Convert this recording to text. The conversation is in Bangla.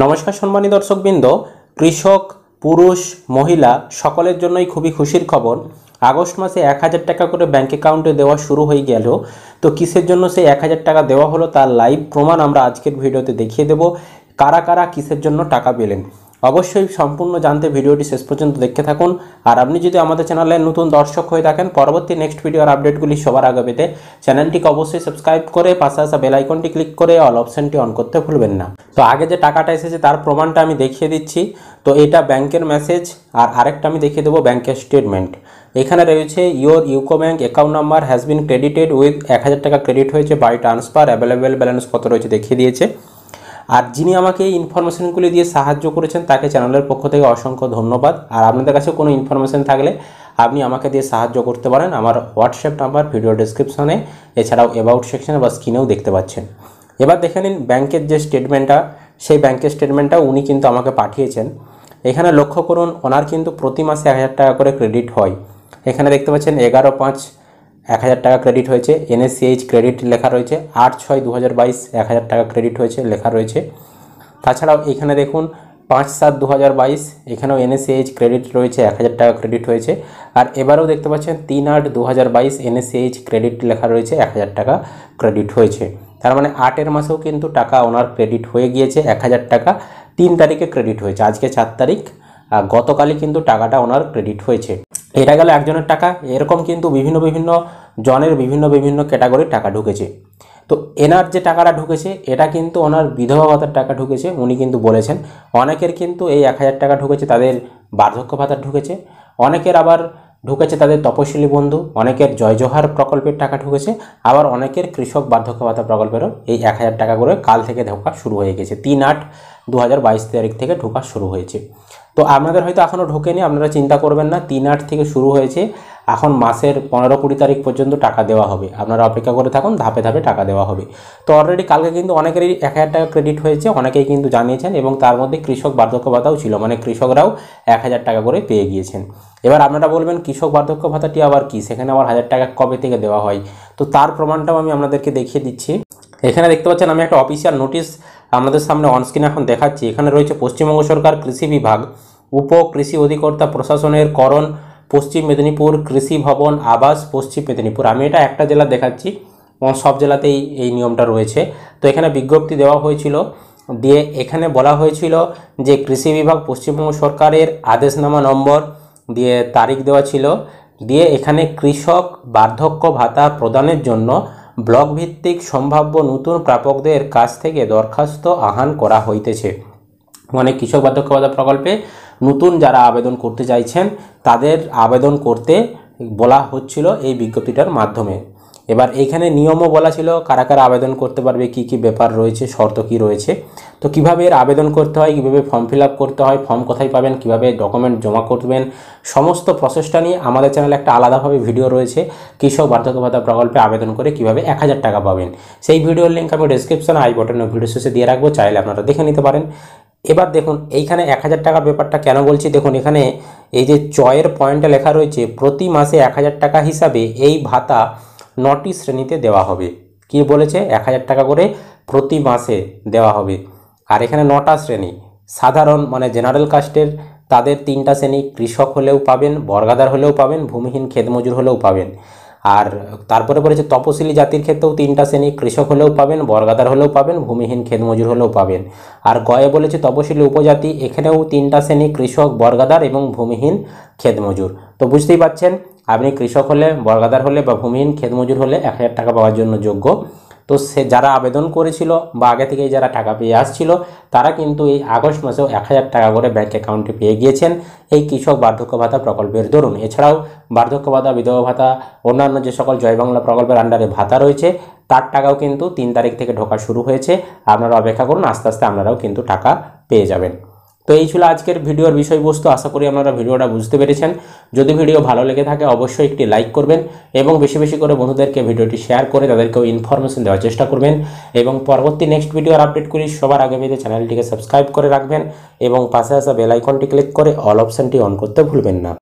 নমস্কার সম্মানী দর্শকবৃন্দ কৃষক পুরুষ মহিলা সকলের জন্যই খুবই খুশির খবর আগস্ট মাসে এক হাজার টাকা করে ব্যাঙ্ক অ্যাকাউন্টে দেওয়া শুরু হয়ে গেল তো কিসের জন্য সেই এক হাজার টাকা দেওয়া হলো তার লাইভ প্রমাণ আমরা আজকের ভিডিওতে দেখিয়ে দেব কারা কারা কিসের জন্য টাকা পেলেন অবশ্যই সম্পূর্ণ জানতে ভিডিওটি শেষ পর্যন্ত দেখতে থাকুন আর আপনি যদি আমাদের চ্যানেলে নতুন দর্শক হয়ে থাকেন পরবর্তী নেক্সট ভিডিওর আপডেটগুলি সবার আগে পেতে চ্যানেলটিকে অবশ্যই সাবস্ক্রাইব করে পাশাপাশি বেলাইকনটি ক্লিক করে অল অপশানটি অন করতে ভুলবেন না তো আগে যে টাকাটা এসেছে তার প্রমাণটা আমি দেখিয়ে দিচ্ছি তো এটা ব্যাংকের মেসেজ আর আরেকটা আমি দেখিয়ে দেবো ব্যাংকের স্টেটমেন্ট এখানে রয়েছে your UCO bank account number has been credited with এক হাজার টাকা ক্রেডিট হয়েছে বাই ট্রান্সফার অ্যাভেলেবেল ব্যালেন্স কত রয়েছে দেখিয়ে দিয়েছে আর যিনি আমাকে এই ইনফরমেশনগুলি দিয়ে সাহায্য করেছেন তাকে চ্যানেলের পক্ষ থেকে অসংখ্য ধন্যবাদ আর আপনাদের কাছে কোনো ইনফরমেশন থাকলে আপনি আমাকে দিয়ে সাহায্য করতে পারেন আমার হোয়াটসঅ্যাপ নাম্বার ভিডিও ডিসক্রিপশনে এছাড়াও অ্যাবাউট সেকশনে বা স্ক্রিনেও দেখতে পাচ্ছেন এবার দেখে নিন ব্যাংকের যে স্টেটমেন্টটা সেই ব্যাংকের স্টেটমেন্টটা উনি কিন্তু আমাকে পাঠিয়েছেন এখানে লক্ষ্য করুন ওনার কিন্তু প্রতি মাসে এক হাজার টাকা করে ক্রেডিট হয় এখানে দেখতে পাচ্ছেন এগারো পাঁচ এক হাজার টাকা ক্রেডিট হয়েছে এনএসসিএইচ ক্রেডিট লেখা রয়েছে আট ছয় দু হাজার বাইশ এক হাজার টাকা ক্রেডিট হয়েছে লেখা রয়েছে তাছাড়াও এখানে দেখুন পাঁচ সাত দু হাজার বাইশ এখানেও এনএসএইচ ক্রেডিট রয়েছে এক হাজার টাকা ক্রেডিট হয়েছে আর এবারেও দেখতে পাচ্ছেন তিন আট দু হাজার বাইশ এনএসএইচ ক্রেডিট লেখা রয়েছে এক হাজার টাকা ক্রেডিট হয়েছে তার মানে আটের মাসেও কিন্তু টাকা ওনার ক্রেডিট হয়ে গিয়েছে এক হাজার টাকা তিন তারিখে ক্রেডিট হয়েছে আজকে চার তারিখ আর গতকালই কিন্তু টাকাটা ওনার ক্রেডিট হয়েছে এটা গেল একজনের টাকা এরকম কিন্তু বিভিন্ন বিভিন্ন জনের বিভিন্ন বিভিন্ন ক্যাটাগরির টাকা ঢুকেছে তো এনার যে টাকাটা ঢুকেছে এটা কিন্তু ওনার বিধবা ভাতার টাকা ঢুকেছে উনি কিন্তু বলেছেন অনেকের কিন্তু এই এক হাজার টাকা ঢুকেছে তাদের বার্ধক্য ভাতা ঢুকেছে অনেকের আবার ঢুকেছে তাদের তপশিলি বন্ধু অনেকের জয় জোহার প্রকল্পের টাকা ঢুকেছে আবার অনেকের কৃষক বার্ধক্য ভাতা প্রকল্পেরও এই এক হাজার টাকা করে কাল থেকে ঢোকা শুরু হয়ে গেছে তিন আট দু হাজার বাইশ তারিখ থেকে ঢোকা শুরু হয়েছে তো আপনাদের হয়তো এখনও ঢোকেনি আপনারা চিন্তা করবেন না তিন আট থেকে শুরু হয়েছে এখন মাসের পনেরো কুড়ি তারিখ পর্যন্ত টাকা দেওয়া হবে আপনারা অপেক্ষা করে থাকুন ধাপে ধাপে টাকা দেওয়া হবে তো অলরেডি কালকে কিন্তু অনেকেরই এক হাজার টাকা ক্রেডিট হয়েছে অনেকেই কিন্তু জানিয়েছেন এবং তার মধ্যে কৃষক বার্ধক্য ভাতাও ছিল মানে কৃষকরাও এক হাজার টাকা করে পেয়ে গিয়েছেন এবার আপনারা বলবেন কৃষক বার্ধক্য ভাতাটি আবার কি সেখানে আবার হাজার টাকা কবে থেকে দেওয়া হয় তো তার প্রমাণটাও আমি আপনাদেরকে দেখিয়ে দিচ্ছি এখানে দেখতে পাচ্ছেন আমি একটা অফিসিয়াল নোটিশ আমাদের সামনে অনস্ক্রিন এখন দেখাচ্ছি এখানে রয়েছে পশ্চিমবঙ্গ সরকার কৃষি বিভাগ উপ কৃষি অধিকর্তা প্রশাসনের করণ পশ্চিম মেদিনীপুর কৃষি ভবন আবাস পশ্চিম মেদিনীপুর আমি এটা একটা জেলা দেখাচ্ছি সব জেলাতেই এই নিয়মটা রয়েছে তো এখানে বিজ্ঞপ্তি দেওয়া হয়েছিল দিয়ে এখানে বলা হয়েছিল যে কৃষি বিভাগ পশ্চিমবঙ্গ সরকারের আদেশনামা নম্বর দিয়ে তারিখ দেওয়া ছিল দিয়ে এখানে কৃষক বার্ধক্য ভাতা প্রদানের জন্য ব্লক ভিত্তিক সম্ভাব্য নতুন প্রাপকদের কাছ থেকে দরখাস্ত আহ্বান করা হইতেছে অনেক কৃষক বাধ্যক্ষতা প্রকল্পে নতুন যারা আবেদন করতে চাইছেন তাদের আবেদন করতে বলা হচ্ছিল এই বিজ্ঞপ্তিটার মাধ্যমে এবার এইখানে নিয়মও বলা ছিল কারা কারা আবেদন করতে পারবে কি কি ব্যাপার রয়েছে শর্ত কি রয়েছে তো কিভাবে এর আবেদন করতে হয় কিভাবে ফর্ম ফিল করতে হয় ফর্ম কোথায় পাবেন কিভাবে ডকুমেন্ট জমা করবেন সমস্ত প্রসেসটা নিয়ে আমাদের চ্যানেলে একটা আলাদাভাবে ভিডিও রয়েছে কৃষক বার্ধক্য ভাতা প্রকল্পে আবেদন করে কিভাবে এক হাজার টাকা পাবেন সেই ভিডিওর লিঙ্ক আমি ডিসক্রিপশন আই বটনে ভিডিও শেষে দিয়ে রাখবো চাইলে আপনারা দেখে নিতে পারেন এবার দেখুন এইখানে এক হাজার টাকা ব্যাপারটা কেন বলছি দেখুন এখানে এই যে চয়ের পয়েন্টে লেখা রয়েছে প্রতি মাসে এক হাজার টাকা হিসাবে এই ভাতা নটি শ্রেণীতে দেওয়া হবে কি বলেছে এক হাজার টাকা করে প্রতি মাসে দেওয়া হবে আর এখানে নটা শ্রেণী সাধারণ মানে জেনারেল কাস্টের তাদের তিনটা শ্রেণী কৃষক হলেও পাবেন বর্গাদার হলেও পাবেন ভূমিহীন খেতমজুর হলেও পাবেন আর তারপরে বলেছে তপশিলি জাতির ক্ষেত্রেও তিনটা শ্রেণী কৃষক হলেও পাবেন বর্গাদার হলেও পাবেন ভূমিহীন খেত মজুর হলেও পাবেন আর গয়ে বলেছে তপশিলি উপজাতি এখানেও তিনটা শ্রেণী কৃষক বর্গাদার এবং ভূমিহীন খেত মজুর তো বুঝতেই পাচ্ছেন আপনি কৃষক হলে বর্গাদার হলে বা ভূমিহীন খেত মজুর হলে এক হাজার টাকা পাওয়ার জন্য যোগ্য তো সে যারা আবেদন করেছিল বা আগে থেকেই যারা টাকা পেয়ে আসছিল তারা কিন্তু এই আগস্ট মাসেও এক হাজার টাকা করে ব্যাঙ্ক অ্যাকাউন্টে পেয়ে গিয়েছেন এই কৃষক বার্ধক্য ভাতা প্রকল্পের দরুন এছাড়াও বার্ধক্য ভাতা বিধবা ভাতা অন্যান্য যে সকল জয় বাংলা প্রকল্পের আন্ডারে ভাতা রয়েছে তার টাকাও কিন্তু তিন তারিখ থেকে ঢোকা শুরু হয়েছে আপনারা অপেক্ষা করুন আস্তে আস্তে আপনারাও কিন্তু টাকা পেয়ে যাবেন তো এই ছিল আজকের ভিডিওর বিষয়বস্তু আশা করি আপনারা ভিডিওটা বুঝতে পেরেছেন যদি ভিডিও ভালো লেগে থাকে অবশ্যই একটি লাইক করবেন এবং বেশি বেশি করে বন্ধুদেরকে ভিডিওটি শেয়ার করে তাদেরকেও ইনফরমেশন দেওয়ার চেষ্টা করবেন এবং পরবর্তী নেক্সট ভিডিওর আপডেট করি সবার আগে পেতে চ্যানেলটিকে সাবস্ক্রাইব করে রাখবেন এবং পাশে আসা বেল আইকনটি ক্লিক করে অল অপশানটি অন করতে ভুলবেন না